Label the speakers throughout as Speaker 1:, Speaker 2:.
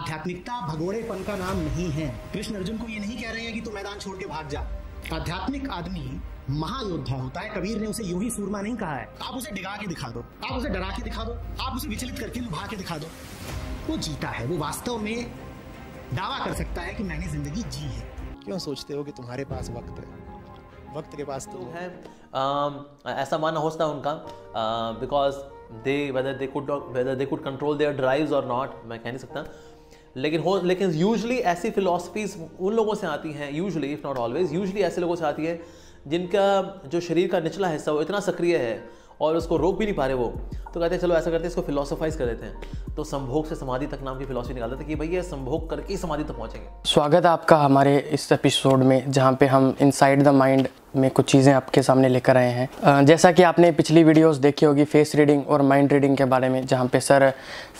Speaker 1: आध्यात्मिकता भगोड़ेपन का नाम नहीं है कृष्ण अर्जुन को ये नहीं कह रहे हैं कि तू मैदान छोड़ के भाग जा आध्यात्मिक आदमी महायोद्धा होता है कबीर ने उसे यूं ही सूरमा नहीं कहा है आप उसे डिगा के दिखा दो आप उसे डरा के दिखा दो आप उसे विचलित करके लुभा के दिखा दो वो जीता है वो वास्तव में दावा कर सकता है कि मैंने जिंदगी जी है क्यों सोचते हो कि तुम्हारे पास वक्त है वक्त के पास तो, तो
Speaker 2: है ऐसा मानना होता है उनका because they whether they could whether they could control their drives और नॉट मैं कह नहीं सकता लेकिन हो लेकिन यूजली ऐसी फिलोसफीज उन लोगों से आती हैं usually if not always usually ऐसे लोगों से आती है जिनका जो शरीर का निचला हिस्सा वो इतना सक्रिय है और उसको रोक भी नहीं पा रहे वो तो कहते हैं चलो ऐसा करते हैं इसको फिलोसोफाइज कर देते हैं तो संभोग से समाधि तक नाम की फिलोसफी निकाल देते कि भैया संभोग करके ही समाधि तक पहुँचेंगे
Speaker 1: स्वागत आपका हमारे इस एपिसोड में जहाँ पे हम इनसाइड द माइंड में कुछ चीज़ें आपके सामने लेकर आए हैं जैसा कि आपने पिछली वीडियोस देखी होगी फेस रीडिंग और माइंड रीडिंग के बारे में जहाँ पे सर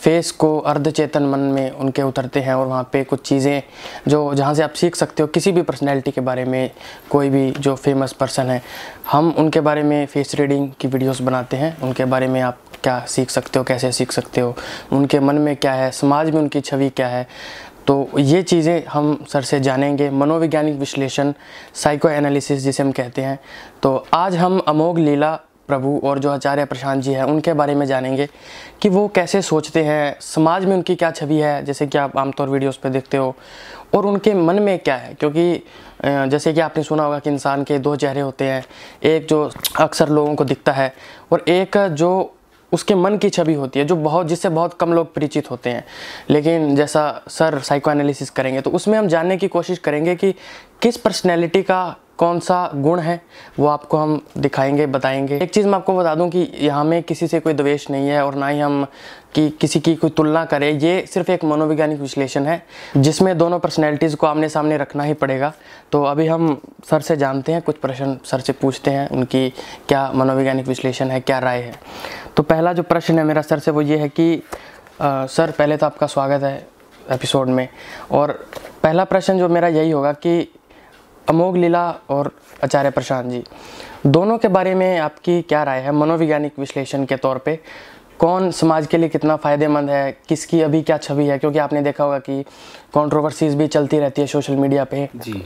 Speaker 1: फेस को अर्धचेतन मन में उनके उतरते हैं और वहाँ पे कुछ चीज़ें जो जहाँ से आप सीख सकते हो किसी भी पर्सनैलिटी के बारे में कोई भी जो फेमस पर्सन है हम उनके बारे में फेस रीडिंग की वीडियोज़ बनाते हैं उनके बारे में आप क्या सीख सकते हो कैसे सीख सकते हो उनके मन में क्या है समाज में उनकी छवि क्या है तो ये चीज़ें हम सर से जानेंगे मनोवैज्ञानिक विश्लेषण साइको एनालिसिस जिसे हम कहते हैं तो आज हम अमोघ लीला प्रभु और जो आचार्य प्रशांत जी हैं उनके बारे में जानेंगे कि वो कैसे सोचते हैं समाज में उनकी क्या छवि है जैसे कि आप आमतौर वीडियोस पे देखते हो और उनके मन में क्या है क्योंकि जैसे कि आपने सुना होगा कि इंसान के दो चेहरे होते हैं एक जो अक्सर लोगों को दिखता है और एक जो उसके मन की छवि होती है जो बहुत जिससे बहुत कम लोग परिचित होते हैं लेकिन जैसा सर साइको एनालिसिस करेंगे तो उसमें हम जानने की कोशिश करेंगे कि किस पर्सनैलिटी का कौन सा गुण है वो आपको हम दिखाएंगे बताएंगे एक चीज़ मैं आपको बता दूं कि यहाँ में किसी से कोई द्वेष नहीं है और ना ही हम कि किसी की कोई तुलना करें ये सिर्फ एक मनोवैज्ञानिक विश्लेषण है जिसमें दोनों पर्सनैलिटीज़ को आमने सामने रखना ही पड़ेगा तो अभी हम सर से जानते हैं कुछ प्रश्न सर से पूछते हैं उनकी क्या मनोवैज्ञानिक विश्लेषण है क्या राय है तो पहला जो प्रश्न है मेरा सर से वो ये है कि आ, सर पहले तो आपका स्वागत है एपिसोड में और पहला प्रश्न जो मेरा यही होगा कि अमोघ लीला और आचार्य प्रशांत जी दोनों के बारे में आपकी क्या राय है मनोवैज्ञानिक विश्लेषण के तौर पे कौन समाज के लिए कितना फ़ायदेमंद है किसकी अभी क्या छवि है क्योंकि आपने देखा होगा कि कंट्रोवर्सीज भी चलती रहती है सोशल मीडिया पे जी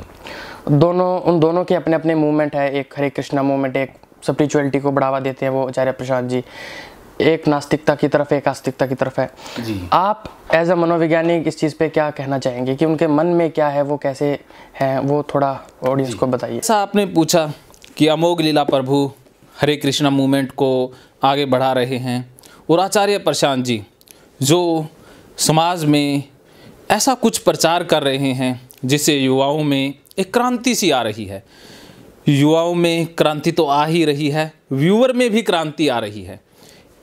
Speaker 1: दोनों उन दोनों के अपने अपने मूवमेंट है एक हरे कृष्णा मूवमेंट एक स्परिचुअलिटी को बढ़ावा देते हैं वो आचार्य प्रसाद जी एक नास्तिकता की तरफ एक आस्तिकता की तरफ है जी। आप एज अ मनोवैज्ञानिक इस चीज़ पे क्या कहना चाहेंगे कि उनके मन में क्या है वो कैसे हैं वो थोड़ा ऑडियंस को बताइए ऐसा
Speaker 2: आपने पूछा कि अमोघ लीला प्रभु हरे कृष्णा मूवमेंट को आगे बढ़ा रहे हैं और आचार्य प्रशांत जी जो समाज में ऐसा कुछ प्रचार कर रहे हैं जिससे युवाओं में एक क्रांति सी आ रही है युवाओं में क्रांति तो आ ही रही है व्यूअर में भी क्रांति आ रही है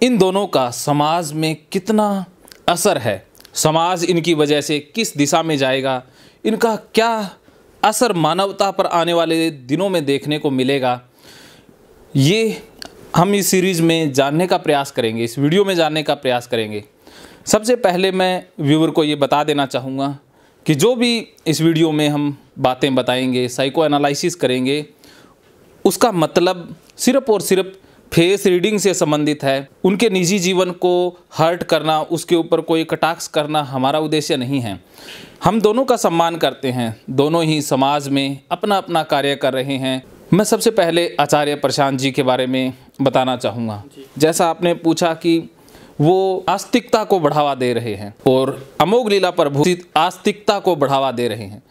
Speaker 2: इन दोनों का समाज में कितना असर है समाज इनकी वजह से किस दिशा में जाएगा इनका क्या असर मानवता पर आने वाले दिनों में देखने को मिलेगा ये हम इस सीरीज़ में जानने का प्रयास करेंगे इस वीडियो में जानने का प्रयास करेंगे सबसे पहले मैं व्यूवर को ये बता देना चाहूँगा कि जो भी इस वीडियो में हम बातें बताएंगे साइको एनालिसिस करेंगे उसका मतलब सिर्फ़ और सिर्फ फेस रीडिंग से संबंधित है उनके निजी जीवन को हर्ट करना उसके ऊपर कोई कटाक्ष करना हमारा उद्देश्य नहीं है हम दोनों का सम्मान करते हैं दोनों ही समाज में अपना अपना कार्य कर रहे हैं मैं सबसे पहले आचार्य प्रशांत जी के बारे में बताना चाहूँगा जैसा आपने पूछा कि वो आस्तिकता को बढ़ावा दे रहे हैं और अमोघ लीला पर भूषित आस्तिकता को बढ़ावा दे रहे हैं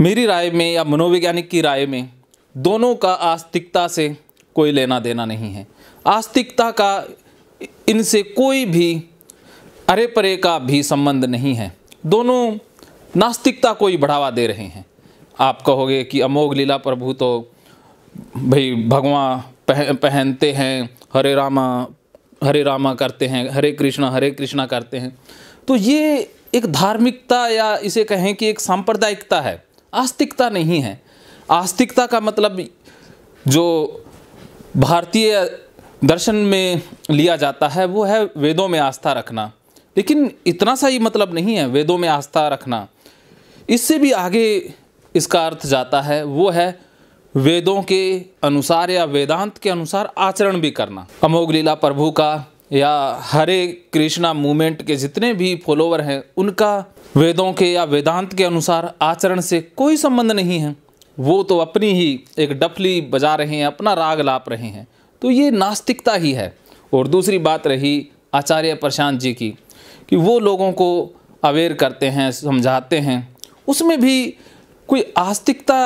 Speaker 2: मेरी राय में या मनोवैज्ञानिक की राय में दोनों का आस्तिकता से कोई लेना देना नहीं है आस्तिकता का इनसे कोई भी अरे परे का भी संबंध नहीं है दोनों नास्तिकता को ही बढ़ावा दे रहे हैं आप कहोगे कि अमोघ लीला प्रभु तो भाई भगवान पह, पहनते हैं हरे रामा हरे रामा करते हैं हरे कृष्णा हरे कृष्णा करते हैं तो ये एक धार्मिकता या इसे कहें कि एक सांप्रदायिकता है आस्तिकता नहीं है आस्तिकता का मतलब जो भारतीय दर्शन में लिया जाता है वो है वेदों में आस्था रखना लेकिन इतना सा ही मतलब नहीं है वेदों में आस्था रखना इससे भी आगे इसका अर्थ जाता है वो है वेदों के अनुसार या वेदांत के अनुसार आचरण भी करना अमोघ लीला प्रभु का या हरे कृष्णा मूवमेंट के जितने भी फॉलोवर हैं उनका वेदों के या वेदांत के अनुसार आचरण से कोई संबंध नहीं है वो तो अपनी ही एक डफली बजा रहे हैं अपना राग लाप रहे हैं तो ये नास्तिकता ही है और दूसरी बात रही आचार्य प्रशांत जी की कि वो लोगों को अवेयर करते हैं समझाते हैं उसमें भी कोई आस्तिकता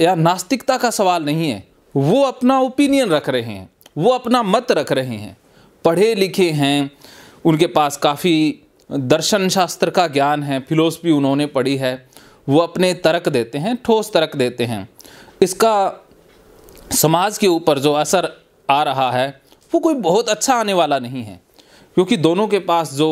Speaker 2: या नास्तिकता का सवाल नहीं है वो अपना ओपिनियन रख रहे हैं वो अपना मत रख रहे हैं पढ़े लिखे हैं उनके पास काफ़ी दर्शन शास्त्र का ज्ञान है फिलोसफी उन्होंने पढ़ी है वो अपने तर्क देते हैं ठोस तर्क देते हैं इसका समाज के ऊपर जो असर आ रहा है वो कोई बहुत अच्छा आने वाला नहीं है क्योंकि दोनों के पास जो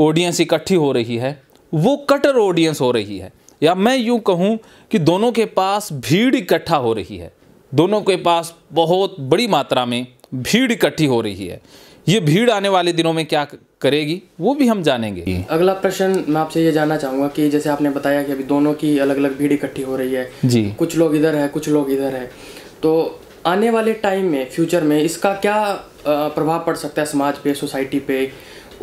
Speaker 2: ऑडियंस इकट्ठी हो रही है वो कटर ऑडियंस हो रही है या मैं यूँ कहूँ कि दोनों के पास भीड़ इकट्ठा हो रही है दोनों के पास बहुत बड़ी मात्रा में भीड़ इकट्ठी हो रही है ये भीड़ आने वाले दिनों में क्या करेगी वो भी हम जानेंगे
Speaker 1: अगला प्रश्न मैं आपसे ये जानना चाहूंगा कि जैसे आपने बताया कि अभी दोनों की अलग अलग भीड़ इकट्ठी हो रही है जी कुछ लोग इधर है कुछ लोग इधर है तो आने वाले टाइम में फ्यूचर में इसका क्या प्रभाव पड़ सकता है समाज पे सोसाइटी पे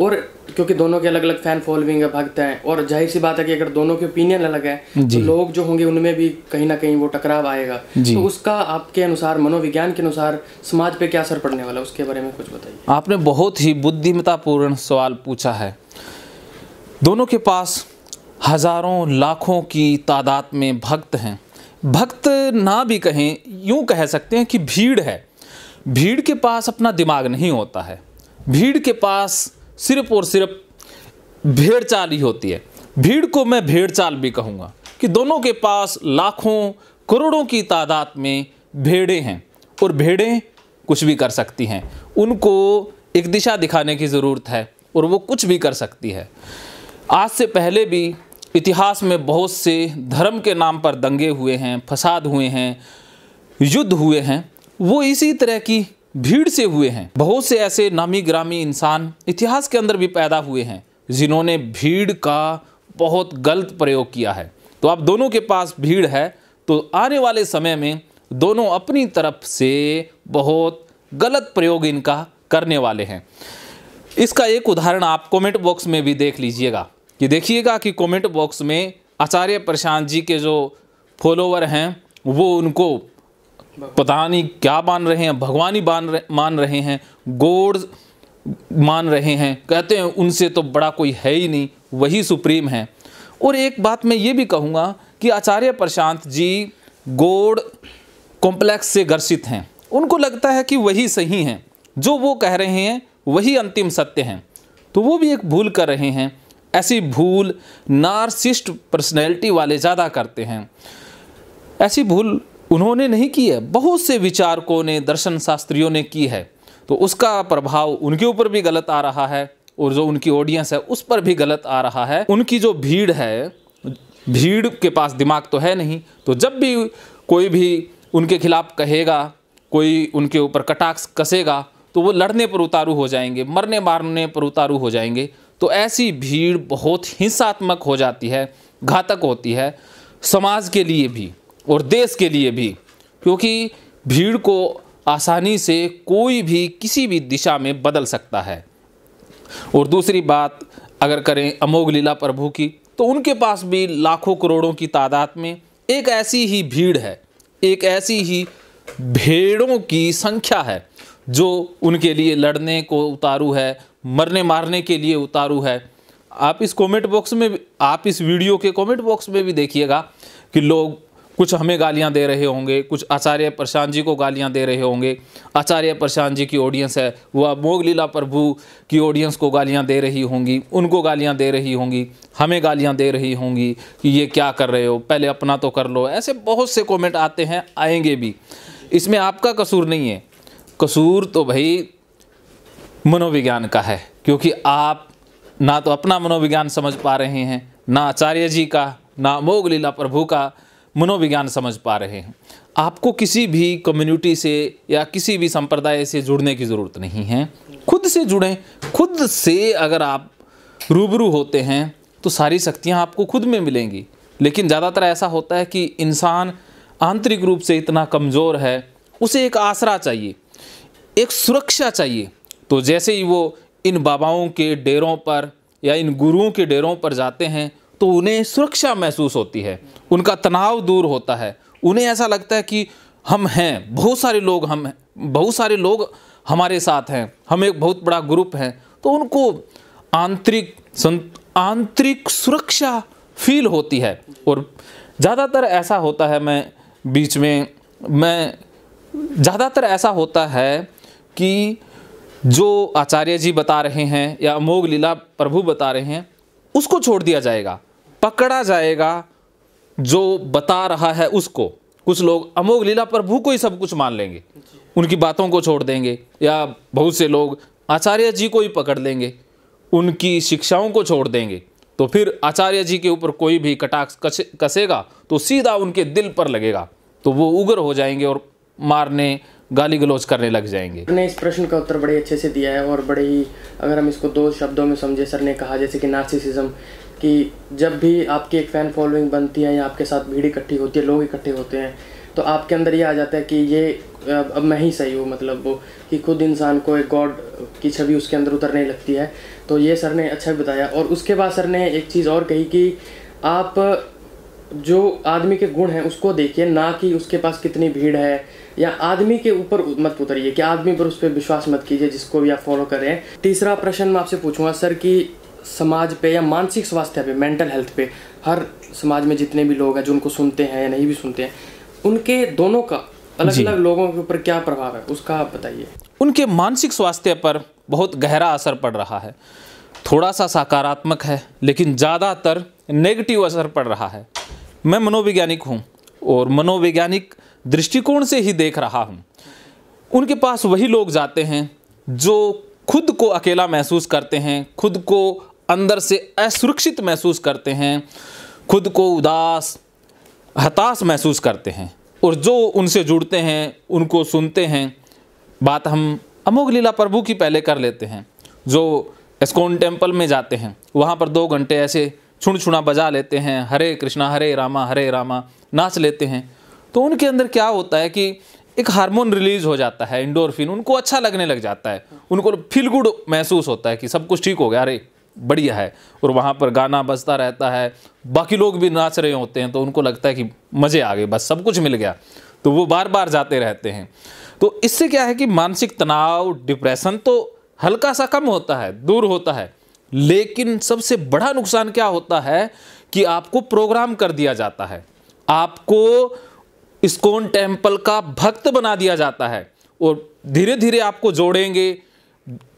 Speaker 1: और क्योंकि दोनों के अलग अलग फैन फॉलोइंग है भक्त हैं और जाहिर सी बात है कि अगर दोनों के ओपिनियन अलग है तो लोग जो होंगे उनमें भी कहीं ना कहीं वो टकराव आएगा तो उसका आपके अनुसार मनोविज्ञान के अनुसार समाज पे क्या असर पड़ने वाला उसके बारे में कुछ बताइए
Speaker 2: आपने बहुत ही बुद्धिमतापूर्ण सवाल पूछा है दोनों के पास हजारों लाखों की तादाद में भक्त हैं भक्त ना भी कहें यूं कह सकते हैं कि भीड़ है भीड़ के पास अपना दिमाग नहीं होता है भीड़ के पास सिर्फ और सिर्फ भेड़ चाल ही होती है भीड़ को मैं भेड़ चाल भी कहूँगा कि दोनों के पास लाखों करोड़ों की तादाद में भेड़े हैं और भेड़ें कुछ भी कर सकती हैं उनको एक दिशा दिखाने की ज़रूरत है और वो कुछ भी कर सकती है आज से पहले भी इतिहास में बहुत से धर्म के नाम पर दंगे हुए हैं फसाद हुए हैं युद्ध हुए हैं वो इसी तरह की भीड़ से हुए हैं बहुत से ऐसे नामी ग्रामी इंसान इतिहास के अंदर भी पैदा हुए हैं जिन्होंने भीड़ का बहुत गलत प्रयोग किया है तो आप दोनों के पास भीड़ है तो आने वाले समय में दोनों अपनी तरफ से बहुत गलत प्रयोग इनका करने वाले हैं इसका एक उदाहरण आप कमेंट बॉक्स में भी देख लीजिएगा कि देखिएगा कि कमेंट बॉक्स में आचार्य प्रशांत जी के जो फॉलोवर हैं वो उनको पता नहीं क्या मान रहे हैं भगवान ही मान रहे, मान रहे हैं गोड मान रहे हैं कहते हैं उनसे तो बड़ा कोई है ही नहीं वही सुप्रीम है और एक बात मैं ये भी कहूँगा कि आचार्य प्रशांत जी गोड कॉम्प्लेक्स से ग्रसित हैं उनको लगता है कि वही सही हैं जो वो कह रहे हैं वही अंतिम सत्य हैं तो वो भी एक भूल कर रहे हैं ऐसी भूल नार्सिस्ट पर्सनैलिटी वाले ज़्यादा करते हैं ऐसी भूल उन्होंने नहीं की है बहुत से विचारकों ने दर्शन शास्त्रियों ने की है तो उसका प्रभाव उनके ऊपर भी गलत आ रहा है और जो उनकी ऑडियंस है उस पर भी गलत आ रहा है उनकी जो भीड़ है भीड़ के पास दिमाग तो है नहीं तो जब भी कोई भी उनके खिलाफ कहेगा कोई उनके ऊपर कटाक्ष कसेगा तो वो लड़ने पर उतारू हो जाएंगे मरने मारने पर उतारू हो जाएंगे तो ऐसी भीड़ बहुत हिंसात्मक हो जाती है घातक होती है समाज के लिए भी और देश के लिए भी क्योंकि भीड़ को आसानी से कोई भी किसी भी दिशा में बदल सकता है और दूसरी बात अगर करें अमोघ लीला प्रभु की तो उनके पास भी लाखों करोड़ों की तादाद में एक ऐसी ही भीड़ है एक ऐसी ही भेड़ों की संख्या है जो उनके लिए लड़ने को उतारू है मरने मारने के लिए उतारू है आप इस कमेंट बॉक्स में आप इस वीडियो के कमेंट बॉक्स में भी देखिएगा कि लोग कुछ हमें गालियाँ दे रहे होंगे कुछ आचार्य प्रशांत जी को गालियाँ दे रहे होंगे आचार्य प्रशांत जी की ऑडियंस है वह मोगलीला प्रभु की ऑडियंस को गालियाँ दे रही होंगी उनको गालियाँ दे रही होंगी हमें गालियाँ दे रही होंगी कि ये क्या कर रहे हो पहले अपना तो कर लो ऐसे बहुत से कॉमेंट आते हैं आएंगे भी इसमें आपका कसूर नहीं है कसूर तो भाई मनोविज्ञान का है क्योंकि आप ना तो अपना मनोविज्ञान समझ पा रहे हैं ना आचार्य जी का ना मोगलीला प्रभु का मनोविज्ञान समझ पा रहे हैं आपको किसी भी कम्युनिटी से या किसी भी संप्रदाय से जुड़ने की ज़रूरत नहीं है खुद से जुड़ें खुद से अगर आप रूबरू होते हैं तो सारी शक्तियाँ आपको खुद में मिलेंगी लेकिन ज़्यादातर ऐसा होता है कि इंसान आंतरिक रूप से इतना कमज़ोर है उसे एक आसरा चाहिए एक सुरक्षा चाहिए तो जैसे ही वो इन बाबाओं के डेरों पर या इन गुरुओं के डेरों पर जाते हैं तो उन्हें सुरक्षा महसूस होती है उनका तनाव दूर होता है उन्हें ऐसा लगता है कि हम हैं बहुत सारे लोग हम बहुत सारे लोग हमारे साथ हैं हम एक बहुत बड़ा ग्रुप हैं तो उनको आंतरिक आंतरिक सुरक्षा फील होती है और ज़्यादातर ऐसा होता है मैं बीच में मैं ज़्यादातर ऐसा होता है कि जो आचार्य जी बता रहे हैं या अमोघ लीला प्रभु बता रहे हैं उसको छोड़ दिया जाएगा पकड़ा जाएगा जो बता रहा है उसको कुछ लोग अमोघ लीला प्रभु को ही सब कुछ मान लेंगे उनकी बातों को छोड़ देंगे या बहुत से लोग आचार्य जी को ही पकड़ लेंगे उनकी शिक्षाओं को छोड़ देंगे तो फिर आचार्य जी के ऊपर कोई भी कटाक्ष कसेगा तो सीधा उनके दिल पर लगेगा तो वो उग्र हो जाएंगे और मारने गाली गलौज करने लग जाएंगे
Speaker 1: ने इस प्रश्न का उत्तर बड़े अच्छे से दिया है और बड़े ही अगर हम इसको दो शब्दों में समझे सर ने कहा जैसे कि नार्सिसिज्म कि जब भी आपकी एक फ़ैन फॉलोइंग बनती है या आपके साथ भीड़ इकट्ठी होती है लोग इकट्ठे होते हैं तो आपके अंदर ये आ जाता है कि ये अब मैं ही सही हूँ मतलब वो कि खुद इंसान को एक गॉड की छवि उसके अंदर उतरने लगती है तो ये सर ने अच्छा बताया और उसके बाद सर ने एक चीज़ और कही कि आप जो आदमी के गुण हैं उसको देखिए ना कि उसके पास कितनी भीड़ है या आदमी के ऊपर मत उतरिए कि आदमी पर उस पर विश्वास मत कीजिए जिसको भी आप फॉलो कर रहे हैं तीसरा प्रश्न मैं आपसे पूछूंगा सर कि समाज पे या मानसिक स्वास्थ्य पे मेंटल हेल्थ पे हर समाज में जितने भी लोग हैं जो उनको सुनते हैं या नहीं भी सुनते हैं उनके दोनों का अलग अलग लोगों के ऊपर क्या प्रभाव है उसका आप बताइए
Speaker 2: उनके मानसिक स्वास्थ्य पर बहुत गहरा असर पड़ रहा है थोड़ा सा सकारात्मक है लेकिन ज़्यादातर नेगेटिव असर पड़ रहा है मैं मनोवैज्ञानिक हूँ और मनोवैज्ञानिक दृष्टिकोण से ही देख रहा हूँ उनके पास वही लोग जाते हैं जो खुद को अकेला महसूस करते हैं खुद को अंदर से असुरक्षित महसूस करते हैं खुद को उदास हताश महसूस करते हैं और जो उनसे जुड़ते हैं उनको सुनते हैं बात हम अमोघ लीला प्रभु की पहले कर लेते हैं जो एस्कोन टेम्पल में जाते हैं वहाँ पर दो घंटे ऐसे छुण छुना बजा लेते हैं हरे कृष्णा हरे रामा हरे रामा नाच लेते हैं तो उनके अंदर क्या होता है कि एक हार्मोन रिलीज हो जाता है इंडोरफिन उनको अच्छा लगने लग जाता है उनको फील गुड महसूस होता है कि सब कुछ ठीक हो गया अरे बढ़िया है और वहाँ पर गाना बजता रहता है बाकी लोग भी नाच रहे होते हैं तो उनको लगता है कि मज़े आ गए बस सब कुछ मिल गया तो वो बार बार जाते रहते हैं तो इससे क्या है कि मानसिक तनाव डिप्रेशन तो हल्का सा कम होता है दूर होता है लेकिन सबसे बड़ा नुकसान क्या होता है कि आपको प्रोग्राम कर दिया जाता है आपको इस्कोन टेम्पल का भक्त बना दिया जाता है और धीरे धीरे आपको जोड़ेंगे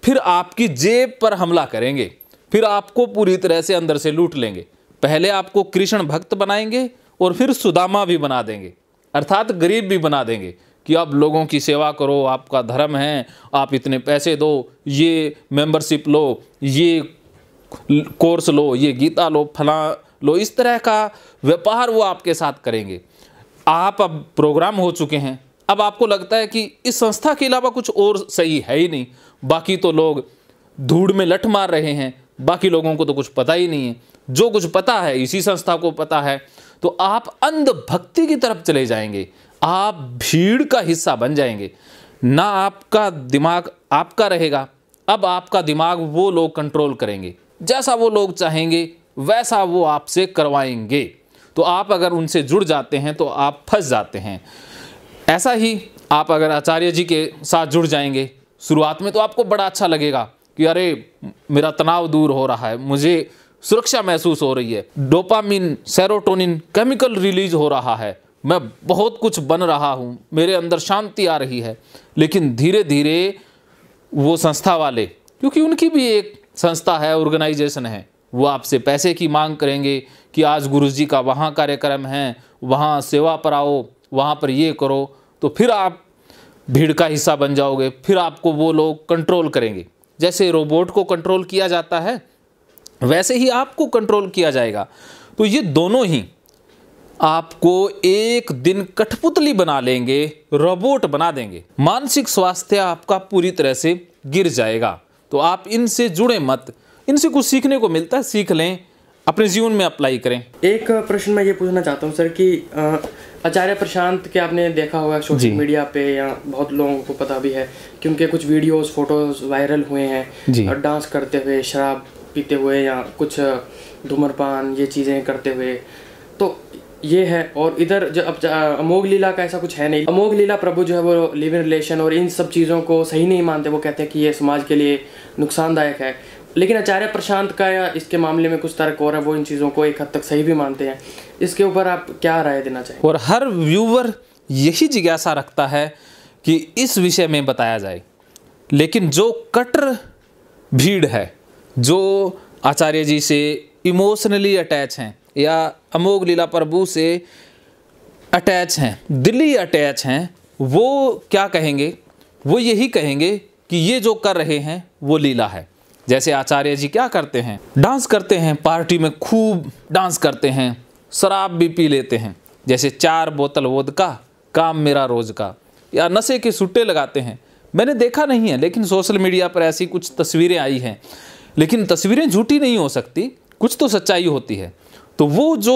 Speaker 2: फिर आपकी जेब पर हमला करेंगे फिर आपको पूरी तरह से अंदर से लूट लेंगे पहले आपको कृष्ण भक्त बनाएंगे और फिर सुदामा भी बना देंगे अर्थात गरीब भी बना देंगे कि आप लोगों की सेवा करो आपका धर्म है आप इतने पैसे दो ये मेंबरशिप लो ये कोर्स लो ये गीता लो फला लो इस तरह का व्यापार वो आपके साथ करेंगे आप अब प्रोग्राम हो चुके हैं अब आपको लगता है कि इस संस्था के अलावा कुछ और सही है ही नहीं बाकी तो लोग धूड़ में लठ मार रहे हैं बाकी लोगों को तो कुछ पता ही नहीं है जो कुछ पता है इसी संस्था को पता है तो आप अंधभक्ति की तरफ चले जाएंगे आप भीड़ का हिस्सा बन जाएंगे ना आपका दिमाग आपका रहेगा अब आपका दिमाग वो लोग कंट्रोल करेंगे जैसा वो लोग चाहेंगे वैसा वो आपसे करवाएंगे तो आप अगर उनसे जुड़ जाते हैं तो आप फंस जाते हैं ऐसा ही आप अगर आचार्य जी के साथ जुड़ जाएंगे शुरुआत में तो आपको बड़ा अच्छा लगेगा कि अरे मेरा तनाव दूर हो रहा है मुझे सुरक्षा महसूस हो रही है डोपामिन सेरोटोनिन केमिकल रिलीज हो रहा है मैं बहुत कुछ बन रहा हूँ मेरे अंदर शांति आ रही है लेकिन धीरे धीरे वो संस्था वाले क्योंकि उनकी भी एक संस्था है ऑर्गेनाइजेशन है वो आपसे पैसे की मांग करेंगे कि आज गुरुजी का वहाँ कार्यक्रम है वहाँ सेवा पर आओ वहाँ पर ये करो तो फिर आप भीड़ का हिस्सा बन जाओगे फिर आपको वो लोग कंट्रोल करेंगे जैसे रोबोट को कंट्रोल किया जाता है वैसे ही आपको कंट्रोल किया जाएगा तो ये दोनों ही आपको एक दिन कठपुतली बना लेंगे रोबोट बना देंगे मानसिक स्वास्थ्य आपका पूरी तरह से गिर जाएगा तो आप इनसे जुड़े मत इनसे कुछ सीखने को मिलता है सीख लें अपने जीवन में अप्लाई करें
Speaker 1: एक प्रश्न मैं ये पूछना चाहता हूँ सर कि आचार्य प्रशांत के आपने देखा होगा सोशल मीडिया पे या बहुत लोगों को पता भी है कि उनके कुछ वीडियोस फोटोज वायरल हुए हैं और डांस करते हुए शराब पीते हुए या कुछ धूम्रपान ये चीज़ें करते हुए तो ये है और इधर जो अब अमोघ लीला का ऐसा कुछ है नहीं अमोघ लीला प्रभु जो है वो लिव इन रिलेशन और इन सब चीज़ों को सही नहीं मानते वो कहते हैं कि ये समाज के लिए नुकसानदायक है लेकिन आचार्य प्रशांत का या इसके मामले में कुछ तर्क और है वो इन चीज़ों को एक हद तक सही भी मानते हैं इसके ऊपर आप क्या राय देना चाहिए
Speaker 2: और हर व्यूवर यही जिज्ञासा रखता है कि इस विषय में बताया जाए लेकिन जो कटर भीड़ है जो आचार्य जी से इमोशनली अटैच हैं या अमोघ लीला प्रभु से अटैच हैं दिल्ली अटैच हैं वो क्या कहेंगे वो यही कहेंगे कि ये जो कर रहे हैं वो लीला है जैसे आचार्य जी क्या करते हैं डांस करते हैं पार्टी में खूब डांस करते हैं शराब भी पी लेते हैं जैसे चार बोतल वोद का काम मेरा रोज का या नशे के सुट्टे लगाते हैं मैंने देखा नहीं है लेकिन सोशल मीडिया पर ऐसी कुछ तस्वीरें आई हैं लेकिन तस्वीरें झूठी नहीं हो सकती कुछ तो सच्चाई होती है तो वो जो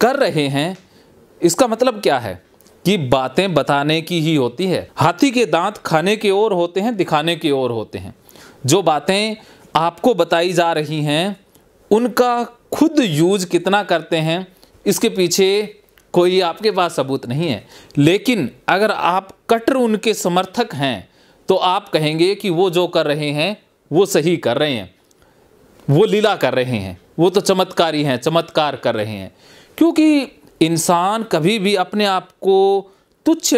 Speaker 2: कर रहे हैं इसका मतलब क्या है कि बातें बताने की ही होती है हाथी के दांत खाने की ओर होते हैं दिखाने की ओर होते हैं जो बातें आपको बताई जा रही हैं उनका खुद यूज कितना करते हैं इसके पीछे कोई आपके पास सबूत नहीं है लेकिन अगर आप कटर उनके समर्थक हैं तो आप कहेंगे कि वो जो कर रहे हैं वो सही कर रहे हैं वो लीला कर रहे हैं वो तो चमत्कारी हैं चमत्कार कर रहे हैं क्योंकि इंसान कभी भी अपने आप को तुच्छ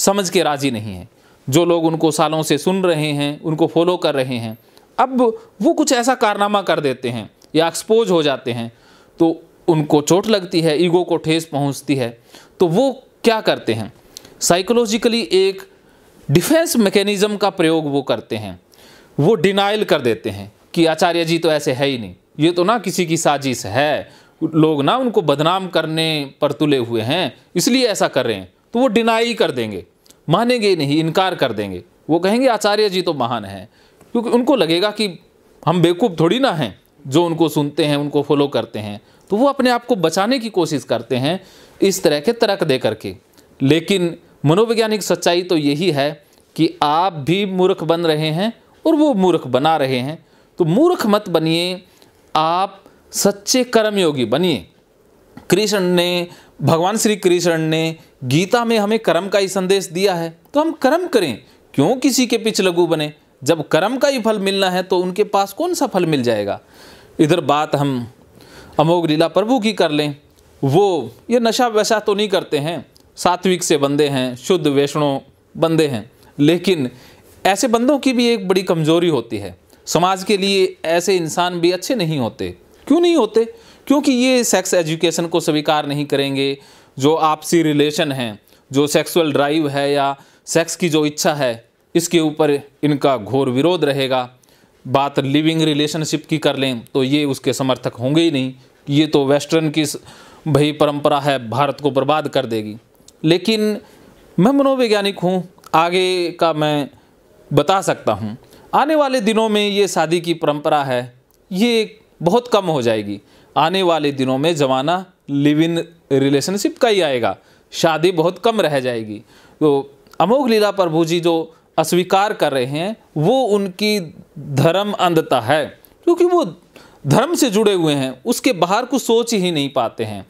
Speaker 2: समझ के राज़ी नहीं है जो लोग उनको सालों से सुन रहे हैं उनको फॉलो कर रहे हैं अब वो कुछ ऐसा कारनामा कर देते हैं या एक्सपोज हो जाते हैं तो उनको चोट लगती है ईगो को ठेस पहुंचती है तो वो क्या करते हैं साइकोलॉजिकली एक डिफेंस मैकेनिज़्म का प्रयोग वो करते हैं वो डिनाइल कर देते हैं कि आचार्य जी तो ऐसे है ही नहीं ये तो ना किसी की साजिश है लोग ना उनको बदनाम करने पर तुले हुए हैं इसलिए ऐसा कर रहे हैं तो वो डिनाई कर देंगे मानेंगे नहीं इनकार कर देंगे वो कहेंगे आचार्य जी तो महान हैं क्योंकि उनको लगेगा कि हम बेवकूफ़ थोड़ी ना हैं जो उनको सुनते हैं उनको फॉलो करते हैं तो वो अपने आप को बचाने की कोशिश करते हैं इस तरह के तर्क दे करके लेकिन मनोवैज्ञानिक सच्चाई तो यही है कि आप भी मूर्ख बन रहे हैं और वो मूर्ख बना रहे हैं तो मूर्ख मत बनिए आप सच्चे कर्मयोगी बनिए कृष्ण ने भगवान श्री कृष्ण ने गीता में हमें कर्म का ही संदेश दिया है तो हम कर्म करें क्यों किसी के पीछे बने जब कर्म का ही फल मिलना है तो उनके पास कौन सा फल मिल जाएगा इधर बात हम अमोघ लीला प्रभु की कर लें वो ये नशा वैसा तो नहीं करते हैं सात्विक से बंदे हैं शुद्ध वैष्णो बंदे हैं लेकिन ऐसे बंदों की भी एक बड़ी कमजोरी होती है समाज के लिए ऐसे इंसान भी अच्छे नहीं होते क्यों नहीं होते क्योंकि ये सेक्स एजुकेशन को स्वीकार नहीं करेंगे जो आपसी रिलेशन हैं जो सेक्सुअल ड्राइव है या सेक्स की जो इच्छा है इसके ऊपर इनका घोर विरोध रहेगा बात लिविंग रिलेशनशिप की कर लें तो ये उसके समर्थक होंगे ही नहीं ये तो वेस्टर्न की भई परंपरा है भारत को बर्बाद कर देगी लेकिन मैं मनोवैज्ञानिक हूँ आगे का मैं बता सकता हूँ आने वाले दिनों में ये शादी की परंपरा है ये बहुत कम हो जाएगी आने वाले दिनों में जमाना लिव इन रिलेशनशिप का ही आएगा शादी बहुत कम रह जाएगी तो अमोघ लीला प्रभु जी जो अस्वीकार कर रहे हैं वो उनकी धर्म अंधता है क्योंकि वो धर्म से जुड़े हुए हैं उसके बाहर को सोच ही नहीं पाते हैं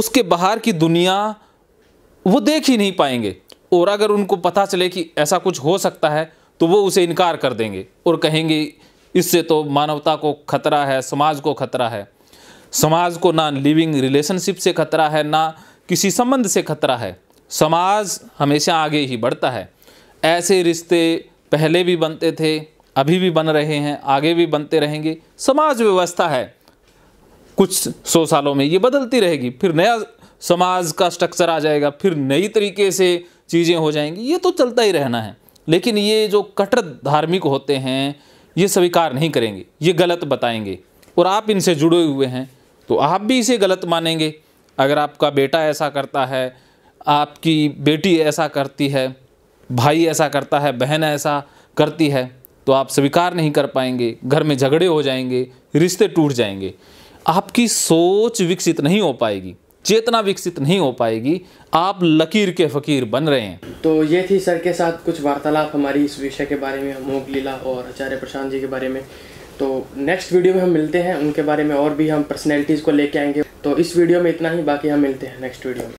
Speaker 2: उसके बाहर की दुनिया वो देख ही नहीं पाएंगे और अगर उनको पता चले कि ऐसा कुछ हो सकता है तो वो उसे इनकार कर देंगे और कहेंगे इससे तो मानवता को खतरा है समाज को खतरा है समाज को ना लिविंग रिलेशनशिप से खतरा है ना किसी संबंध से खतरा है समाज हमेशा आगे ही बढ़ता है ऐसे रिश्ते पहले भी बनते थे अभी भी बन रहे हैं आगे भी बनते रहेंगे समाज व्यवस्था है कुछ सौ सालों में ये बदलती रहेगी फिर नया समाज का स्ट्रक्चर आ जाएगा फिर नई तरीके से चीज़ें हो जाएंगी ये तो चलता ही रहना है लेकिन ये जो कट्टर धार्मिक होते हैं ये स्वीकार नहीं करेंगे ये गलत बताएंगे और आप इनसे जुड़े हुए हैं तो आप भी इसे गलत मानेंगे अगर आपका बेटा ऐसा करता है आपकी बेटी ऐसा करती है भाई ऐसा करता है बहन ऐसा करती है तो आप स्वीकार नहीं कर पाएंगे घर में झगड़े हो जाएंगे रिश्ते टूट जाएंगे आपकी सोच विकसित नहीं हो पाएगी चेतना विकसित नहीं हो पाएगी आप लकीर के फकीर बन रहे हैं
Speaker 1: तो ये थी सर के साथ कुछ वार्तालाप हमारी इस विषय के बारे में मोक लीला और आचार्य प्रशांत जी के बारे में तो नेक्स्ट वीडियो में हम मिलते हैं उनके बारे में और भी हम पर्सनैलिटीज़ को लेके आएंगे तो इस वीडियो में इतना ही बाकी हम मिलते हैं नेक्स्ट वीडियो में